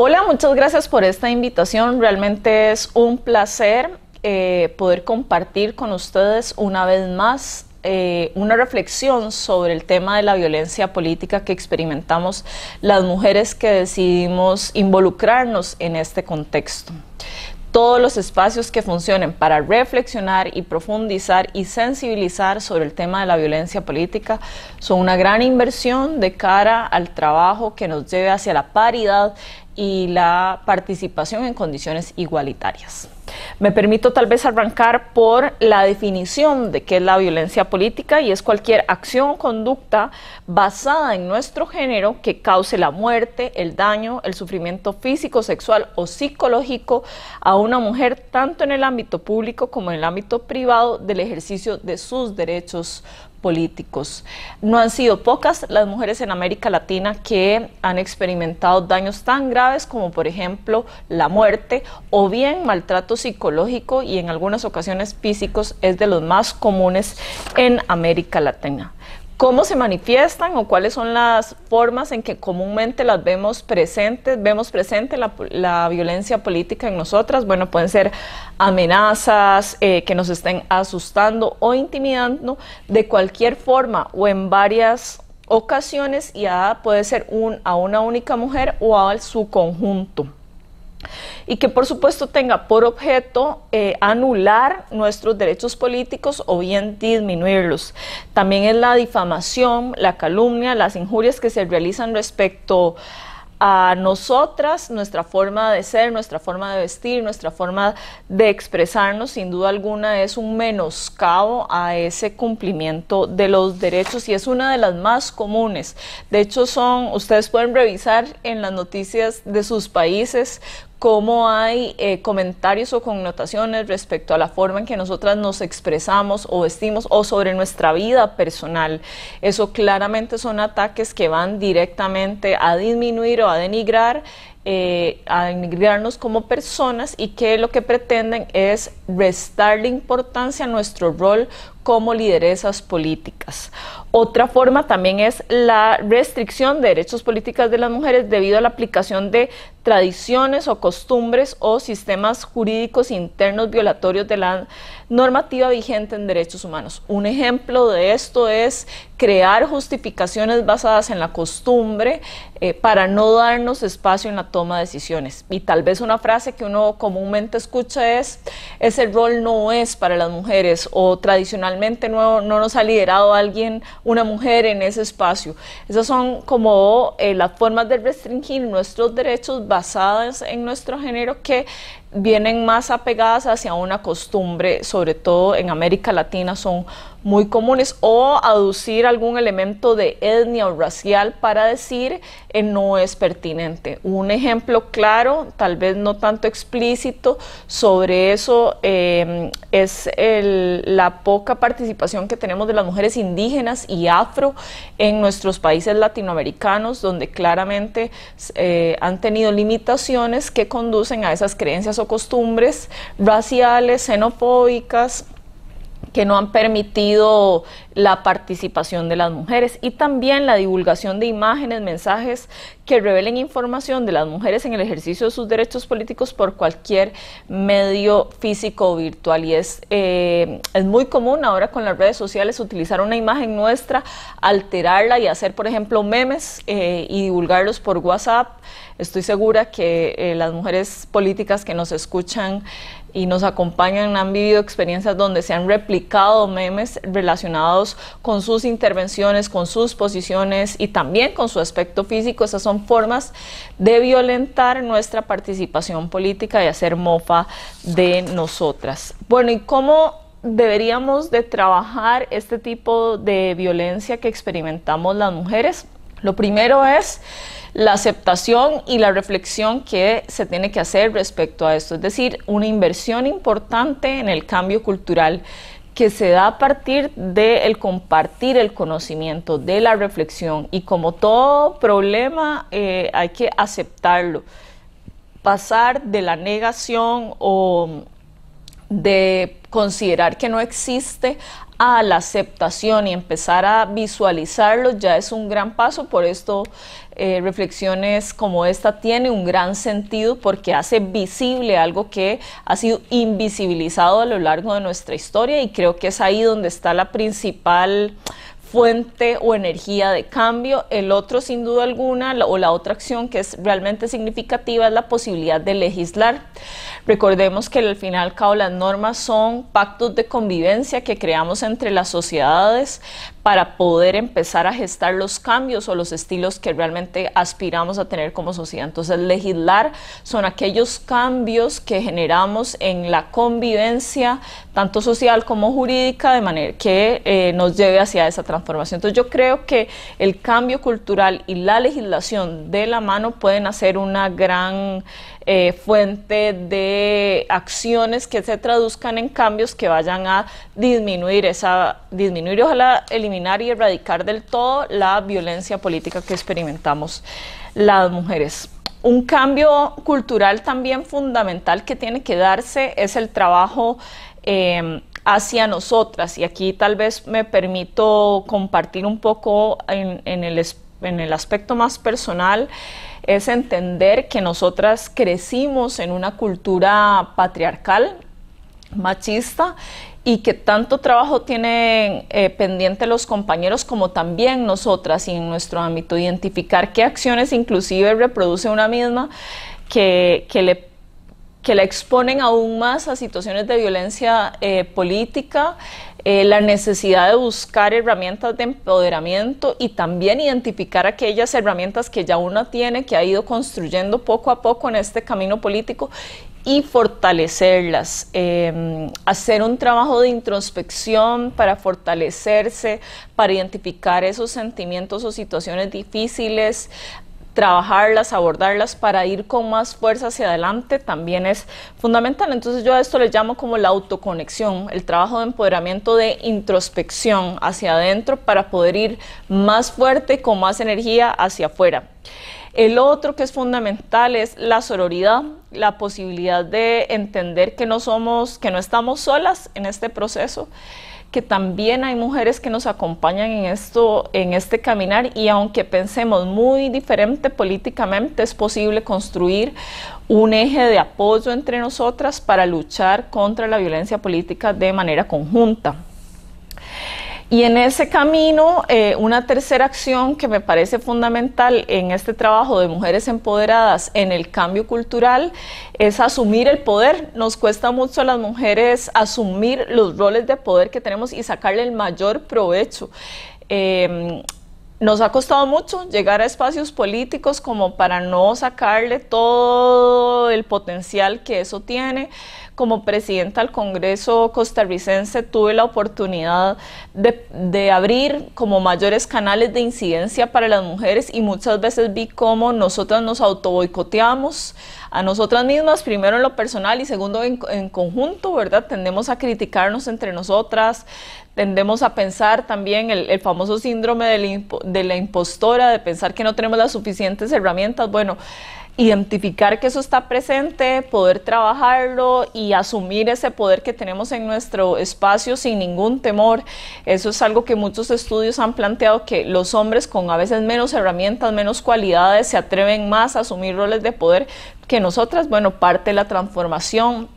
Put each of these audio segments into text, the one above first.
Hola, muchas gracias por esta invitación. Realmente es un placer eh, poder compartir con ustedes una vez más eh, una reflexión sobre el tema de la violencia política que experimentamos las mujeres que decidimos involucrarnos en este contexto. Todos los espacios que funcionen para reflexionar y profundizar y sensibilizar sobre el tema de la violencia política son una gran inversión de cara al trabajo que nos lleve hacia la paridad y la participación en condiciones igualitarias. Me permito tal vez arrancar por la definición de qué es la violencia política y es cualquier acción o conducta basada en nuestro género que cause la muerte, el daño, el sufrimiento físico, sexual o psicológico a una mujer tanto en el ámbito público como en el ámbito privado del ejercicio de sus derechos políticos. No han sido pocas las mujeres en América Latina que han experimentado daños tan graves como por ejemplo la muerte o bien maltrato psicológico y en algunas ocasiones físicos es de los más comunes en América Latina. ¿Cómo se manifiestan o cuáles son las formas en que comúnmente las vemos presentes? Vemos presente la, violencia política en nosotras. Bueno, pueden ser amenazas eh, que nos estén asustando o intimidando de cualquier forma o en varias ocasiones y a, puede ser un, a una única mujer o a su conjunto y que por supuesto tenga por objeto eh, anular nuestros derechos políticos o bien disminuirlos. También es la difamación, la calumnia, las injurias que se realizan respecto a nosotras, nuestra forma de ser, nuestra forma de vestir, nuestra forma de expresarnos, sin duda alguna es un menoscabo a ese cumplimiento de los derechos y es una de las más comunes. De hecho, son, ustedes pueden revisar en las noticias de sus países cómo hay eh, comentarios o connotaciones respecto a la forma en que nosotras nos expresamos o vestimos o sobre nuestra vida personal. Eso claramente son ataques que van directamente a disminuir o a denigrar eh, a denigrarnos como personas y que lo que pretenden es restarle importancia a nuestro rol como lideresas políticas. Otra forma también es la restricción de derechos políticos de las mujeres debido a la aplicación de tradiciones o costumbres o sistemas jurídicos internos violatorios de la normativa vigente en derechos humanos. Un ejemplo de esto es crear justificaciones basadas en la costumbre eh, para no darnos espacio en la toma de decisiones. Y tal vez una frase que uno comúnmente escucha es, ese rol no es para las mujeres o tradicionalmente no, nos ha liderado alguien, una mujer en ese espacio. Esas son como eh, las formas de restringir nuestros derechos basadas en nuestro género que vienen más apegadas hacia una costumbre, sobre todo en América Latina, son muy comunes, o aducir algún elemento de etnia o racial para decir eh, no es pertinente. Un ejemplo claro, tal vez no tanto explícito, sobre eso em, es la poca participación que tenemos de las mujeres indígenas y afro en nuestros países latinoamericanos, donde claramente eh, han tenido limitaciones que conducen a esas creencias o costumbres raciales, xenofóbicas, que no han permitido la participación de las mujeres y también la divulgación de imágenes, mensajes que revelen información de las mujeres en el ejercicio de sus derechos políticos por cualquier medio físico o virtual. Y es, eh, es muy común ahora con las redes sociales utilizar una imagen nuestra, alterarla y hacer, por ejemplo, memes eh, y divulgarlos por WhatsApp. Estoy segura que eh, las mujeres políticas que nos escuchan y nos acompañan, han vivido experiencias donde se han replicado memes relacionados con sus intervenciones, con sus posiciones y también con su aspecto físico. Esas son formas de violentar nuestra participación política y hacer mofa de nosotras. Bueno, ¿y cómo deberíamos de trabajar este tipo de violencia que experimentamos las mujeres? Lo primero es la aceptación y la reflexión que se tiene que hacer respecto a esto, es decir, una inversión importante en el cambio cultural que se da a partir del el compartir el conocimiento, de la reflexión. Y como todo problema, eh, hay que aceptarlo. Pasar de la negación o de considerar que no existe a la aceptación y empezar a visualizarlo ya es un gran paso. Por esto eh, reflexiones como esta tiene un gran sentido porque hace visible algo que ha sido invisibilizado a lo largo de nuestra historia y creo que es ahí donde está la principal fuente o energía de cambio. El otro, sin duda alguna, o la otra acción que es realmente significativa es la posibilidad de legislar. Recordemos que al final cabo las normas son pactos de convivencia que creamos entre las sociedades para poder empezar a gestar los cambios o los estilos que realmente aspiramos a tener como sociedad. Entonces, legislar son aquellos cambios que generamos en la convivencia, tanto social como jurídica, de manera que eh, nos lleve hacia esa transformación. Entonces, yo creo que el cambio cultural y la legislación de la mano pueden hacer una gran eh, fuente de acciones que se traduzcan en cambios que vayan a disminuir esa, disminuir, ojalá eliminar y erradicar del todo la violencia política que experimentamos las mujeres. Un cambio cultural también fundamental que tiene que darse es el trabajo em, hacia nosotras. Y aquí tal vez me permito compartir un poco en, el, en el aspecto más personal es entender que nosotras crecimos en una cultura patriarcal, machista, y que tanto trabajo tienen eh, pendiente los compañeros como también nosotras y en nuestro ámbito, identificar qué acciones inclusive reproduce una misma que, que le que la exponen aún más a situaciones de violencia eh, política, eh, la necesidad de buscar herramientas de empoderamiento y también identificar aquellas herramientas que ya uno tiene, que ha ido construyendo poco a poco en este camino político y fortalecerlas, em, hacer un trabajo de introspección para fortalecerse, para identificar esos sentimientos o situaciones difíciles, trabajarlas, abordarlas para ir con más fuerza hacia adelante también es fundamental. Entonces yo a esto le llamo como la autoconexión, el trabajo de empoderamiento de introspección hacia adentro para poder ir más fuerte, con más energía hacia afuera. El otro que es fundamental es la sororidad, la posibilidad de entender que no somos, que no estamos solas en este proceso que también hay mujeres que nos acompañan en esto, en este caminar y aunque pensemos muy diferente políticamente, es posible construir un eje de apoyo entre nosotras para luchar contra la violencia política de manera conjunta. Y en ese camino, eh, una tercera acción que me parece fundamental en este trabajo de mujeres empoderadas en el cambio cultural es asumir el poder. Nos cuesta mucho a las mujeres asumir los roles de poder que tenemos y sacarle el mayor provecho. Em, nos ha costado mucho llegar a espacios políticos como para no sacarle todo el potencial que eso tiene como presidenta del Congreso costarricense tuve la oportunidad de, abrir como mayores canales de incidencia para las mujeres y muchas veces vi cómo nosotras nos autoboicoteamos a nosotras mismas, primero en lo personal y segundo en, conjunto, ¿verdad? Tendemos a criticarnos entre nosotras, tendemos a pensar también el, famoso síndrome de la, de la impostora, de pensar que no tenemos las suficientes herramientas. Bueno, identificar que eso está presente, poder trabajarlo y asumir ese poder que tenemos en nuestro espacio sin ningún temor. Eso es algo que muchos estudios han planteado que los hombres con a veces menos herramientas, menos cualidades, se atreven más a asumir roles de poder que nosotras. Bueno, parte de la transformación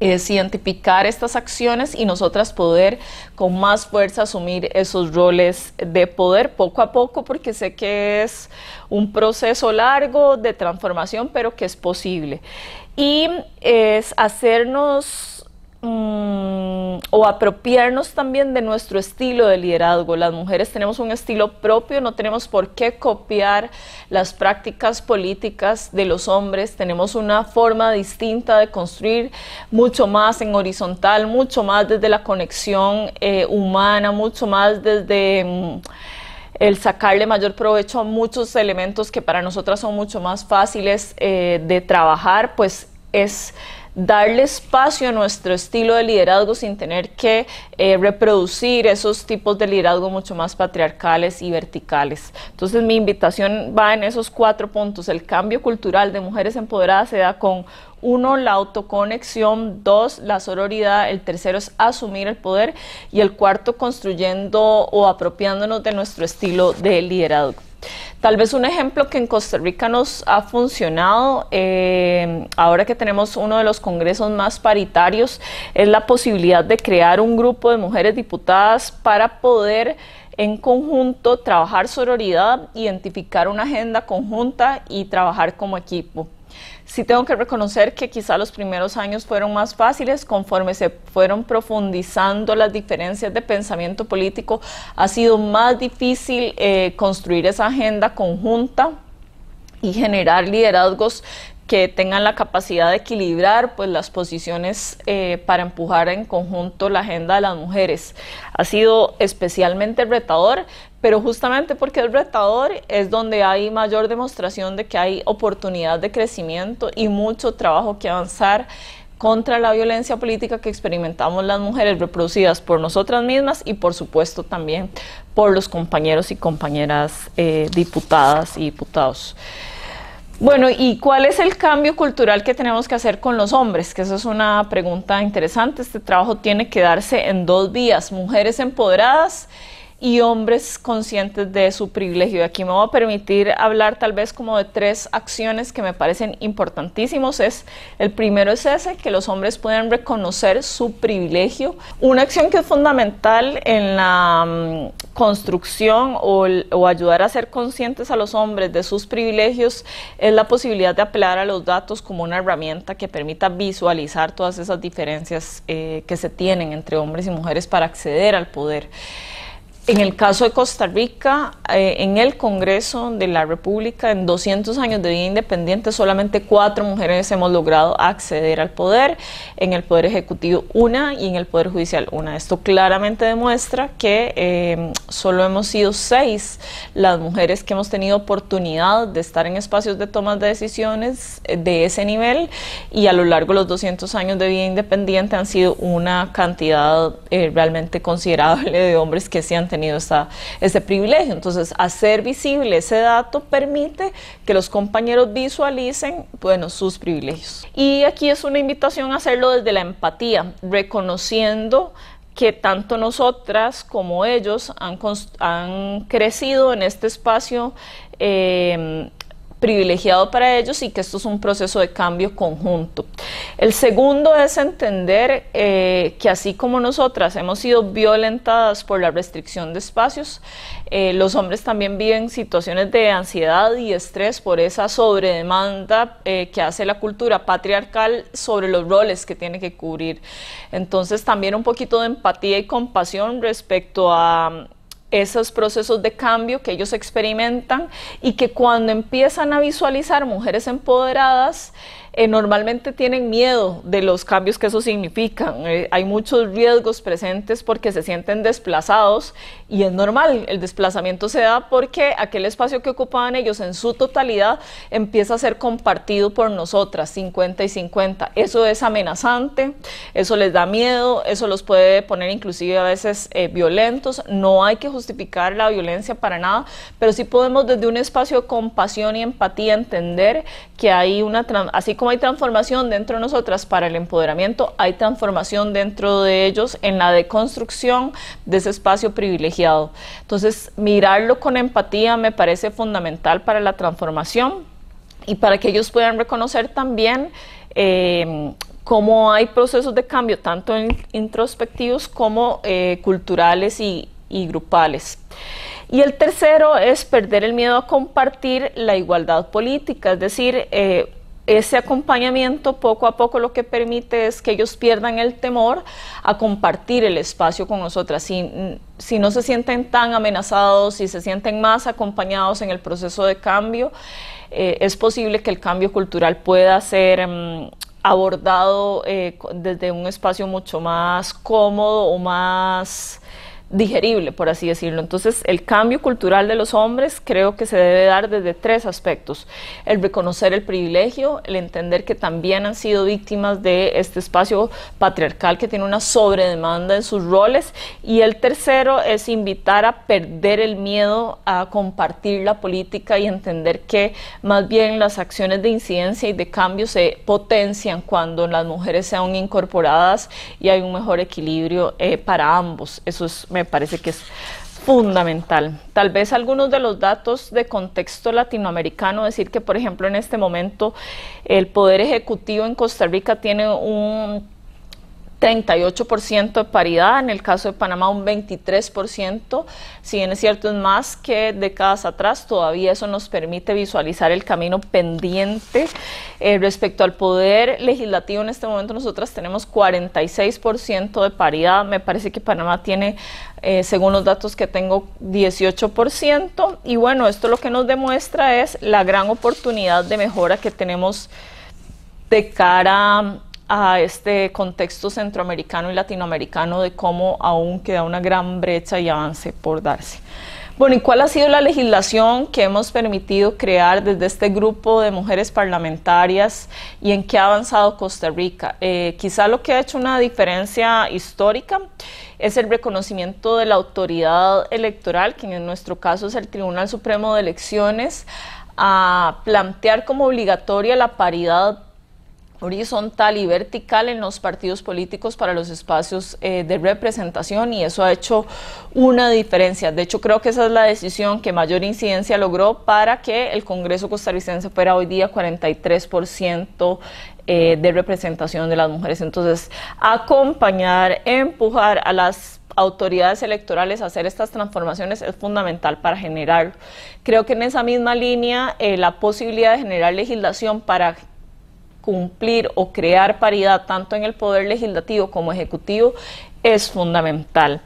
es identificar estas acciones y nosotras poder con más fuerza asumir esos roles de poder poco a poco, porque sé que es un proceso largo de transformación, pero que es posible. Y es hacernos Mm, o apropiarnos también de nuestro estilo de liderazgo. Las mujeres tenemos un estilo propio, no tenemos por qué copiar las prácticas políticas de los hombres, tenemos una forma distinta de construir mucho más en horizontal, mucho más desde la conexión eh, humana, mucho más desde... Mm, el sacarle mayor provecho a muchos elementos que para nosotras son mucho más fáciles eh, de trabajar, pues es darle espacio a nuestro estilo de liderazgo sin tener que eh, reproducir esos tipos de liderazgo mucho más patriarcales y verticales. Entonces mi invitación va en esos cuatro puntos. El cambio cultural de mujeres empoderadas se da con uno, la autoconexión. Dos, la sororidad. El tercero es asumir el poder. Y el cuarto, construyendo o apropiándonos de nuestro estilo de liderazgo. Tal vez un ejemplo que en Costa Rica nos ha funcionado, eh, ahora que tenemos uno de los congresos más paritarios, es la posibilidad de crear un grupo de mujeres diputadas para poder en conjunto trabajar sororidad, identificar una agenda conjunta y trabajar como equipo. Sí tengo que reconocer que quizá los primeros años fueron más fáciles conforme se fueron profundizando las diferencias de pensamiento político. Ha sido más difícil eh, construir esa agenda conjunta y generar liderazgos que tengan la capacidad de equilibrar pues, las posiciones eh, para empujar en conjunto la agenda de las mujeres. Ha sido especialmente retador, pero justamente porque es retador es donde hay mayor demostración de que hay oportunidad de crecimiento y mucho trabajo que avanzar contra la violencia política que experimentamos las mujeres reproducidas por nosotras mismas y por supuesto también por los compañeros y compañeras eh, diputadas y diputados. Bueno, ¿y cuál es el cambio cultural que tenemos que hacer con los hombres? Que esa es una pregunta interesante. Este trabajo tiene que darse en dos vías, mujeres empoderadas y hombres conscientes de su privilegio. Aquí me voy a permitir hablar tal vez como de tres acciones que me parecen importantísimos. Es, el primero es ese, que los hombres puedan reconocer su privilegio. Una acción que es fundamental en la mm, construcción o, ayudar a ser conscientes a los hombres de sus privilegios es la posibilidad de apelar a los datos como una herramienta que permita visualizar todas esas diferencias eh, que se tienen entre hombres y mujeres para acceder al poder. En el caso de Costa Rica, eh, en el Congreso de la República, en 200 años de vida independiente, solamente cuatro mujeres hemos logrado acceder al poder, en el Poder Ejecutivo una y en el Poder Judicial una. Esto claramente demuestra que eh, solo hemos sido seis las mujeres que hemos tenido oportunidad de estar en espacios de toma de decisiones eh, de ese nivel y a lo largo de los 200 años de vida independiente han sido una cantidad realmente considerable de hombres que se han tenido tenido este privilegio. Entonces, hacer visible ese dato permite que los compañeros visualicen, bueno, sus privilegios. Y aquí es una invitación a hacerlo desde la empatía, reconociendo que tanto nosotras como ellos han, crecido en este espacio eh, privilegiado para ellos y que esto es un proceso de cambio conjunto. El segundo es entender eh, que así como nosotras hemos sido violentadas por la restricción de espacios, eh, los hombres también viven situaciones de ansiedad y estrés por esa sobredemanda eh, que hace la cultura patriarcal sobre los roles que tiene que cubrir. Entonces también un poquito de empatía y compasión respecto a esos procesos de cambio que ellos experimentan y que cuando empiezan a visualizar mujeres empoderadas, eh, normalmente tienen miedo de los cambios que eso significa, eh, hay muchos riesgos presentes porque se sienten desplazados y es normal, el desplazamiento se da porque aquel espacio que ocupaban ellos en su totalidad empieza a ser compartido por nosotras, 50 y 50. Eso es amenazante, eso les da miedo, eso los puede poner inclusive a veces eh, violentos. No hay que justificar la violencia para nada, pero sí podemos desde un espacio de compasión y empatía entender que hay una, así como hay transformación dentro de nosotras para el empoderamiento, hay transformación dentro de ellos en la deconstrucción de ese espacio privilegiado. Entonces, mirarlo con empatía me parece fundamental para la transformación y para que ellos puedan reconocer también em, cómo hay procesos de cambio, tanto introspectivos como eh, culturales y, grupales. Y el tercero es perder el miedo a compartir la igualdad política, es decir, eh, ese acompañamiento poco a poco lo que permite es que ellos pierdan el temor a compartir el espacio con nosotras. Si, si no se sienten tan amenazados, si se sienten más acompañados en el proceso de cambio, eh, es posible que el cambio cultural pueda ser... Mm, abordado eh, desde un espacio mucho más cómodo o más digerible, por así decirlo. Entonces, el cambio cultural de los hombres creo que se debe dar desde tres aspectos. El reconocer el privilegio, el entender que también han sido víctimas de este espacio patriarcal que tiene una sobredemanda en sus roles. Y el tercero es invitar a perder el miedo a compartir la política y entender que más bien las acciones de incidencia y de cambio se potencian cuando las mujeres sean incorporadas y hay un mejor equilibrio eh, para ambos. Eso es me parece que es fundamental. Tal vez algunos de los datos de contexto latinoamericano, decir que por ejemplo en este momento el Poder Ejecutivo en Costa Rica tiene un 38% de paridad, en el caso de Panamá un 23%, si bien es cierto es más que décadas atrás, todavía eso nos permite visualizar el camino pendiente. Eh, respecto al poder legislativo, en este momento nosotras tenemos 46% de paridad, me parece que Panamá tiene, eh, según los datos que tengo, 18%, y bueno, esto lo que nos demuestra es la gran oportunidad de mejora que tenemos de cara a a este contexto centroamericano y latinoamericano de cómo aún queda una gran brecha y avance por darse. Bueno, ¿y cuál ha sido la legislación que hemos permitido crear desde este grupo de mujeres parlamentarias y en qué ha avanzado Costa Rica? Eh, quizá lo que ha hecho una diferencia histórica es el reconocimiento de la autoridad electoral, quien en nuestro caso es el Tribunal Supremo de Elecciones, a plantear como obligatoria la paridad horizontal y vertical en los partidos políticos para los espacios eh, de representación y eso ha hecho una diferencia. De hecho, creo que esa es la decisión que mayor incidencia logró para que el Congreso costarricense fuera hoy día 43% eh, de representación de las mujeres. Entonces, acompañar, empujar a las autoridades electorales a hacer estas transformaciones es fundamental para generar. Creo que en esa misma línea eh, la posibilidad de generar legislación para cumplir o crear paridad tanto en el Poder Legislativo como Ejecutivo es fundamental.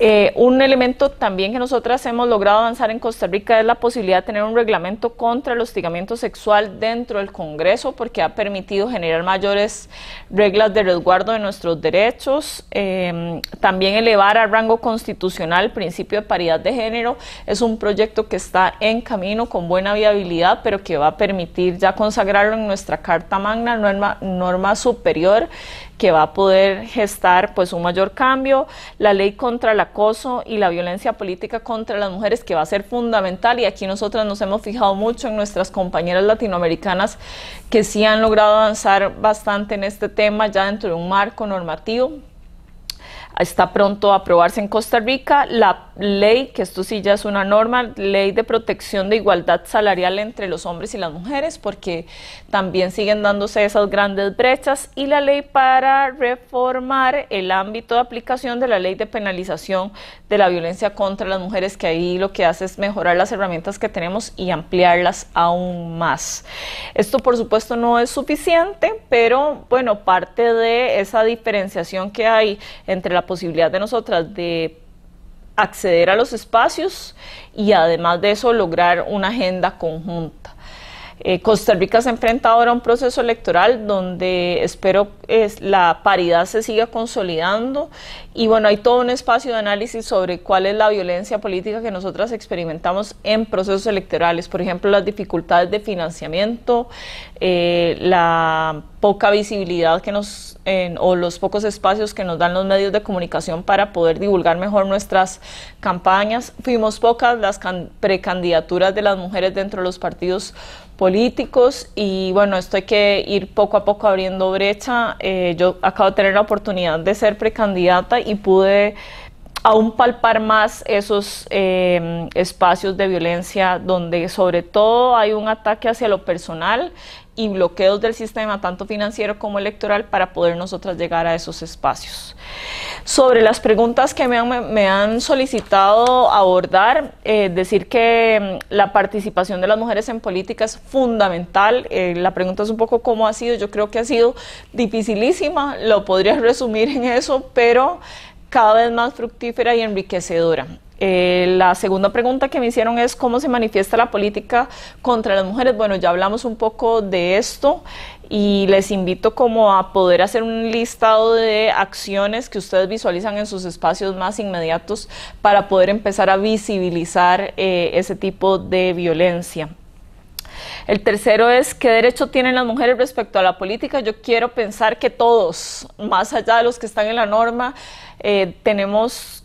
Eh, un elemento también que nosotras hemos logrado avanzar en Costa Rica es la posibilidad de tener un reglamento contra el hostigamiento sexual dentro del Congreso, porque ha permitido generar mayores reglas de resguardo de nuestros derechos. Em, también elevar a rango constitucional el principio de paridad de género. Es un proyecto que está en camino con buena viabilidad, pero que va a permitir ya consagrarlo en nuestra Carta Magna, norma superior que va a poder gestar pues un mayor cambio, la ley contra el acoso y la violencia política contra las mujeres que va a ser fundamental y aquí nosotras nos hemos fijado mucho en nuestras compañeras latinoamericanas que sí han logrado avanzar bastante en este tema ya dentro de un marco normativo. Está pronto a aprobarse en Costa Rica la ley, que esto sí ya es una norma, ley de protección de igualdad salarial entre los hombres y las mujeres, porque también siguen dándose esas grandes brechas, y la ley para reformar el ámbito de aplicación de la ley de penalización de la violencia contra las mujeres, que ahí lo que hace es mejorar las herramientas que tenemos y ampliarlas aún más. Esto por supuesto no es suficiente, pero bueno, parte de esa diferenciación que hay entre la posibilidad de nosotras de acceder a los espacios y además de eso lograr una agenda conjunta. Eh, Costa Rica se enfrenta ahora a un proceso electoral donde espero es, la paridad se siga consolidando y bueno, hay todo un espacio de análisis sobre cuál es la violencia política que nosotras experimentamos en procesos electorales, por ejemplo, las dificultades de financiamiento, eh, la poca visibilidad que nos, o los pocos espacios que nos dan los medios de comunicación para poder divulgar mejor nuestras campañas. Fuimos pocas las precandidaturas de las mujeres dentro de los partidos políticos y bueno, esto hay que ir poco a poco abriendo brecha. Eh, yo acabo de tener la oportunidad de ser precandidata y pude aún palpar más esos em, espacios de violencia donde sobre todo hay un ataque hacia lo personal y bloqueos del sistema, tanto financiero como electoral, para poder nosotras llegar a esos espacios. Sobre las preguntas que me han, solicitado abordar, eh, decir que em, la participación de las mujeres en política es fundamental. Eh, la pregunta es un poco cómo ha sido, yo creo que ha sido dificilísima, lo podría resumir en eso, pero cada vez más fructífera y enriquecedora. Eh, la segunda pregunta que me hicieron es cómo se manifiesta la política contra las mujeres. Bueno, ya hablamos un poco de esto y les invito como a poder hacer un listado de acciones que ustedes visualizan en sus espacios más inmediatos para poder empezar a visibilizar eh, ese tipo de violencia. El tercero es qué derecho tienen las mujeres respecto a la política. Yo quiero pensar que todos, más allá de los que están en la norma, eh, tenemos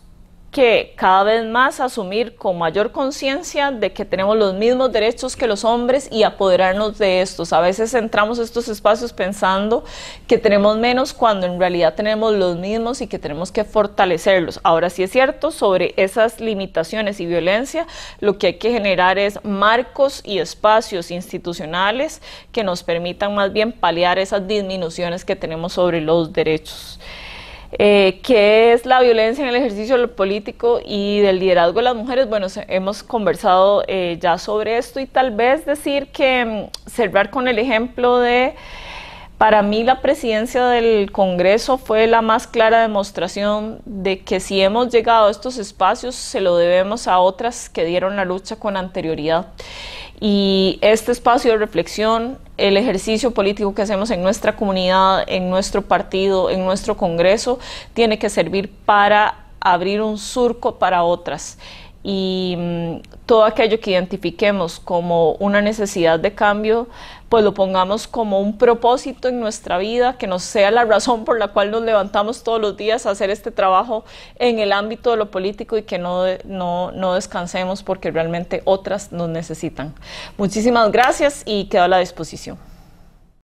que cada vez más asumir con mayor conciencia de que tenemos los mismos derechos que los hombres y apoderarnos de estos. A veces entramos estos espacios pensando que tenemos menos cuando en realidad tenemos los mismos y que tenemos que fortalecerlos. Ahora sí es cierto, sobre esas limitaciones y violencia, lo que hay que generar es marcos y espacios institucionales que nos permitan más bien paliar esas disminuciones que tenemos sobre los derechos. Eh, qué es la violencia en el ejercicio político y del liderazgo de las mujeres. Bueno, hemos conversado eh, ya sobre esto y tal vez decir que mm, cerrar con el ejemplo de... Para mí la presidencia del Congreso fue la más clara demostración de que si hemos llegado a estos espacios se lo debemos a otras que dieron la lucha con anterioridad. Y este espacio de reflexión, el ejercicio político que hacemos en nuestra comunidad, en nuestro partido, en nuestro Congreso, tiene que servir para abrir un surco para otras y mm, todo aquello que identifiquemos como una necesidad de cambio pues lo pongamos como un propósito en nuestra vida, que nos sea la razón por la cual nos levantamos todos los días a hacer este trabajo en el ámbito de lo político y que no, no, no descansemos porque realmente otras nos necesitan. Muchísimas gracias y quedo a la disposición.